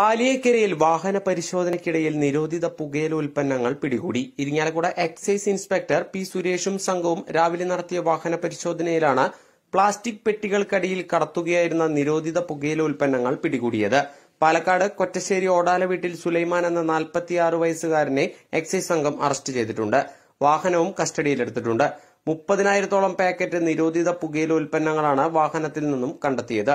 പാലിയേക്കരയിൽ വാഹന പരിശോധനയ്ക്കിടയിൽ നിരോധിത പുകയില ഉൽപ്പന്നങ്ങൾ പിടികൂടി ഇരിങ്ങാലക്കുട എക്സൈസ് ഇൻസ്പെക്ടർ പി സുരേഷും സംഘവും രാവിലെ നടത്തിയ വാഹന പരിശോധനയിലാണ് പ്ലാസ്റ്റിക് പെട്ടികൾക്കടിയിൽ കടത്തുകയായിരുന്ന നിരോധിത പുകയില ഉൽപ്പന്നങ്ങൾ പിടികൂടിയത് പാലക്കാട് കൊറ്റശ്ശേരി ഓടാല വീട്ടിൽ സുലൈമാൻ എന്ന നാൽപ്പത്തിയാറ് വയസ്സുകാരനെ എക്സൈസ് സംഘം അറസ്റ്റ് ചെയ്തിട്ടുണ്ട് വാഹനവും കസ്റ്റഡിയിലെടുത്തിട്ടുണ്ട് മുപ്പതിനായിരത്തോളം പാക്കറ്റ് നിരോധിത പുകയില ഉൽപ്പന്നങ്ങളാണ് വാഹനത്തിൽ നിന്നും കണ്ടെത്തിയത്